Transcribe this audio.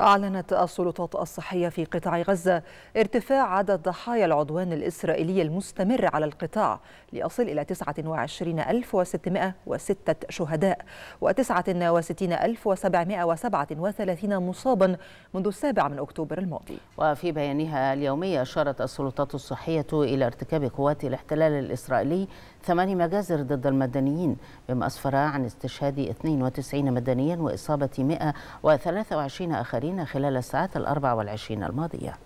أعلنت السلطات الصحية في قطاع غزة ارتفاع عدد ضحايا العدوان الإسرائيلي المستمر على القطاع ليصل إلى 29606 شهداء و69737 مصابا منذ السابع من أكتوبر الماضي وفي بيانها اليومي أشارت السلطات الصحية إلى ارتكاب قوات الاحتلال الإسرائيلي ثماني مجازر ضد المدنيين بما أسفر عن استشهاد 92 مدنيا وإصابة 123 آخرين المصريين خلال الساعات الأربع والعشرين الماضية